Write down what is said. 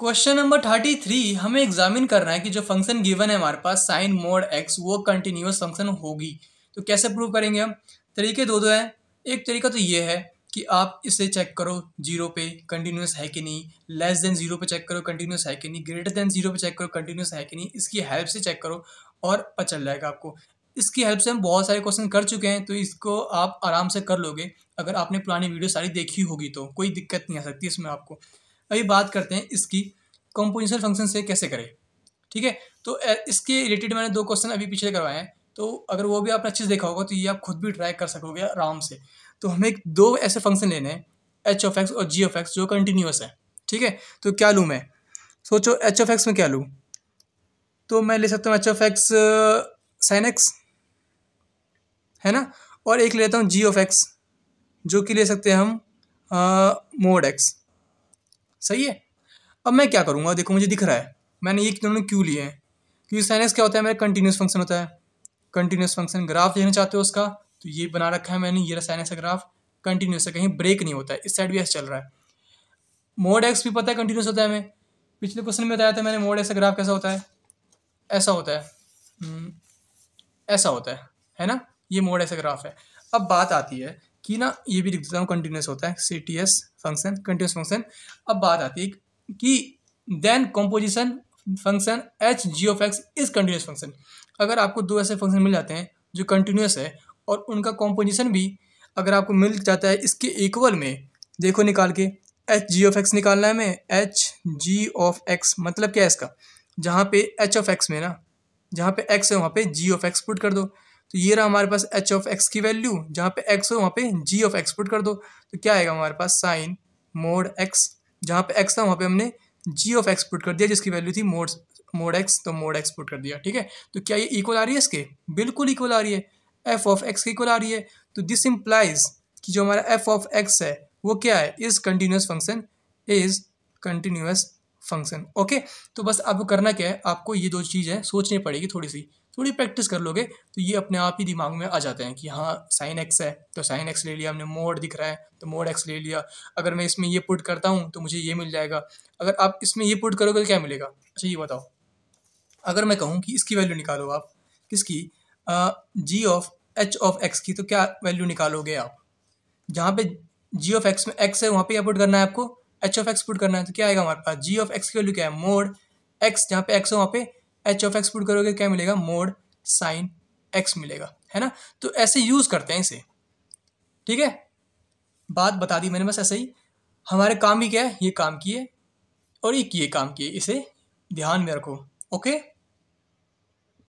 question number thirty three हमें examine करना है कि जो फंक्शन गिवन है हमारे पास साइन मोड एक्स वो कंटिन्यूस फंक्शन होगी तो कैसे प्रूव करेंगे हम तरीके दो दो हैं एक तरीका तो ये है कि आप इसे चेक करो जीरो पे कंटिन्यूस है कि नहीं लेस देन जीरो पे चेक करो कंटिन्यूस है कि नहीं ग्रेटर देन जीरो पे चेक करो कंटिन्यूस है कि नहीं इसकी हेल्प से चेक करो और पता चल जाएगा आपको इसकी हेल्प से हम बहुत सारे क्वेश्चन कर चुके हैं तो इसको आप आराम से कर लोगे अगर आपने पुरानी वीडियो सारी देखी होगी तो कोई दिक्कत नहीं आ सकती इसमें आपको अभी बात करते हैं इसकी कॉम्पोजिशन फंक्शन से कैसे करें ठीक है तो इसके रिलेटेड मैंने दो क्वेश्चन अभी पीछे करवाए हैं तो अगर वो भी आपने अच्छे से देखा होगा तो ये आप खुद भी ट्राई कर सकोगे आराम से तो हमें दो ऐसे फंक्शन लेने हैं एच ऑफ एक्स और जी ऑफ एक्स जो कंटिन्यूस है ठीक है तो क्या लूँ मैं सोचो एच ऑफ एक्स में क्या लूँ तो मैं ले सकता हूँ H of X sine X है ना और एक लेता हूँ जी ऑफ एक्स जो कि ले सकते हैं हम मोड एक्स सही है अब मैं क्या करूँगा देखो मुझे दिख रहा है मैंने ये दोनों क्यों लिए हैं क्योंकि साइन एक्स क्या होता है मेरा कंटिन्यूस फंक्शन होता है कंटिन्यूस फंक्शन ग्राफ लेना चाहते हो उसका तो ये बना रखा है मैंने ये साइन एक्स का ग्राफ कंटिन्यूस है कहीं ब्रेक नहीं होता है इस साइड भी ऐसा चल रहा है मोड एक्स भी पता है कंटिन्यूस होता है हमें पिछले क्वेश्चन में बताया था मैंने मोड एक्स का ग्राफ कैसा होता है ऐसा होता है हम्म, ऐसा होता है है ना ये मोड ऐसा ग्राफ है अब बात आती है कि ना ये भी लिख देता हूँ कंटिन्यूस होता है C T S function continuous function अब बात आती है कि then composition function H G of X is continuous function अगर आपको दो ऐसे फंक्शन मिल जाते हैं जो कंटिन्यूस है और उनका कॉम्पोजिशन भी अगर आपको मिल जाता है इसके इक्वल में देखो निकाल के एच जी ऑफ एक्स निकालना है हमें एच जी ऑफ एक्स मतलब क्या है इसका जहाँ पे एच ऑफ एक्स में ना जहाँ पे एक्स है वहाँ पे जी ऑफ एक्स पुट कर दो तो ये रहा हमारे पास एच ऑफ एक्स की वैल्यू जहाँ पे एक्स हो वहाँ पे जी ऑफ एक्स पुट कर दो तो क्या आएगा हमारे पास साइन मोड एक्स जहाँ पे एक्स था वहाँ पे हमने जी ऑफ एक्स पुट कर दिया जिसकी वैल्यू थी मोड मोड एक्स तो मोड एक्स पुट कर दिया ठीक है तो क्या ये इक्वल आ रही है इसके बिल्कुल इक्वल आ रही है एफ ऑफ एक्स की इक्वल आ रही है तो दिस इम्प्लाइज कि जो हमारा एफ ऑफ एक्स है वो क्या है is continuous function is continuous function okay तो बस अब करना क्या है आपको ये दो चीज़ है सोचनी पड़ेगी थोड़ी सी थोड़ी प्रैक्टिस कर लोगे तो ये अपने आप ही दिमाग में आ जाते हैं कि हाँ साइन एक्स है तो साइन एक्स ले लिया हमने मोड दिख रहा है तो मोड एक्स ले लिया अगर मैं इसमें ये पुट करता हूँ तो मुझे ये मिल जाएगा अगर आप इसमें ये पुट करोगे तो क्या मिलेगा अच्छा ये बताओ अगर मैं कहूँ कि इसकी वैल्यू निकालो आप किसकी g of h of x की तो क्या वैल्यू निकालोगे आप जहाँ पे जी ऑफ एक्स में एक्स है वहाँ पे क्या पुट करना है आपको एच ऑफ एक्स पुट करना है तो क्या आएगा हमारे पास जी ऑफ एक्स की वैल्यू क्या है मोड एक्स जहाँ पे एक्स हो वहाँ पे एच ऑफ एक्स पुट करोगे क्या मिलेगा मोड साइन एक्स मिलेगा है ना तो ऐसे यूज़ करते हैं इसे ठीक है बात बता दी मैंने बस ऐसे ही हमारे काम भी क्या है ये काम किए और ये ये काम किए इसे ध्यान में रखो ओके